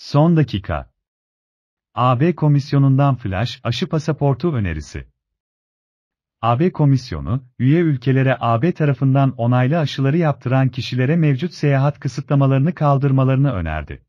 Son dakika. AB Komisyonu'ndan flash aşı pasaportu önerisi. AB Komisyonu, üye ülkelere AB tarafından onaylı aşıları yaptıran kişilere mevcut seyahat kısıtlamalarını kaldırmalarını önerdi.